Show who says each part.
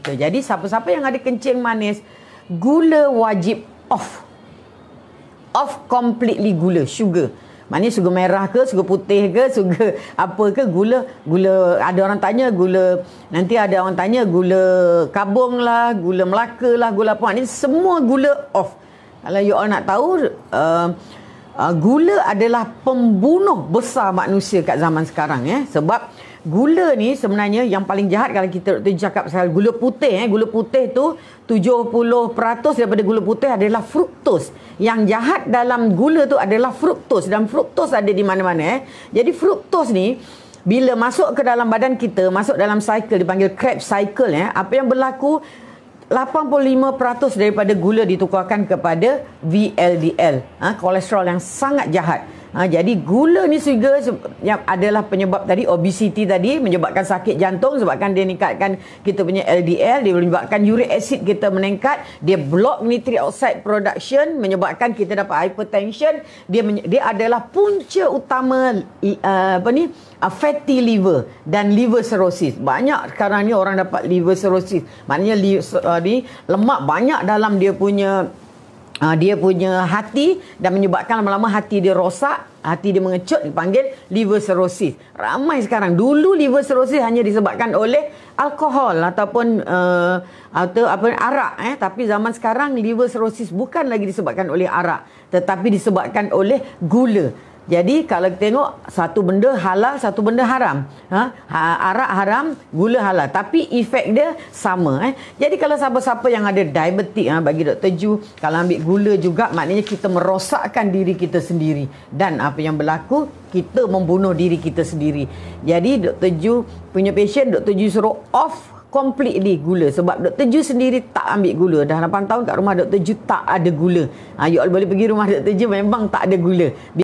Speaker 1: kita. Jadi siapa-siapa yang ada kencing manis, gula wajib off. Off completely gula, sugar. Maknanya sugar merah ke, sugar putih ke, sugar apa ke, gula. Gula, ada orang tanya gula, nanti ada orang tanya gula kabung lah, gula melaka lah, gula apa. ini semua gula off. Kalau you all nak tahu, uh, uh, gula adalah pembunuh besar manusia kat zaman sekarang. Eh? Sebab... Gula ni sebenarnya yang paling jahat kalau kita tu cakap pasal gula putih eh gula putih tu 70% daripada gula putih adalah fruktos. Yang jahat dalam gula tu adalah fruktos dan fruktos ada di mana-mana eh. Jadi fruktos ni bila masuk ke dalam badan kita, masuk dalam cycle dipanggil Krebs cycle eh, apa yang berlaku 85% daripada gula ditukarkan kepada VLDL, ha, kolesterol yang sangat jahat. Ha, jadi gula ni juga yang adalah penyebab tadi obesity tadi menyebabkan sakit jantung sebabkan dia meningkatkan kita punya LDL dia menyebabkan uric acid kita meningkat dia block nitric oxide production menyebabkan kita dapat hypertension dia dia adalah punca utama uh, apa ni uh, fatty liver dan liver cirrhosis banyak sekarang ni orang dapat liver cirrhosis maknanya uh, ni lemak banyak dalam dia punya uh, dia punya hati dan menyebabkan lama-lama hati dia rosak, hati dia mengecut dipanggil liver cirrhosis. Ramai sekarang dulu liver cirrhosis hanya disebabkan oleh alkohol ataupun uh, atau apa arak eh tapi zaman sekarang liver cirrhosis bukan lagi disebabkan oleh arak tetapi disebabkan oleh gula. Jadi kalau tengok satu benda halal, satu benda haram. Ha? ha arak haram, gula halal. Tapi efek dia sama. Eh? Jadi kalau siapa-siapa yang ada diabetik ha, bagi Dr. Ju, kalau ambil gula juga maknanya kita merosakkan diri kita sendiri. Dan apa yang berlaku, kita membunuh diri kita sendiri. Jadi Dr. Ju punya pasien, Dr. Ju suruh off completely gula sebab Dr. Ju sendiri tak ambil gula dah 8 tahun kat rumah Dr. Ju tak ada gula ha, you all boleh pergi rumah Dr. Ju memang tak ada gula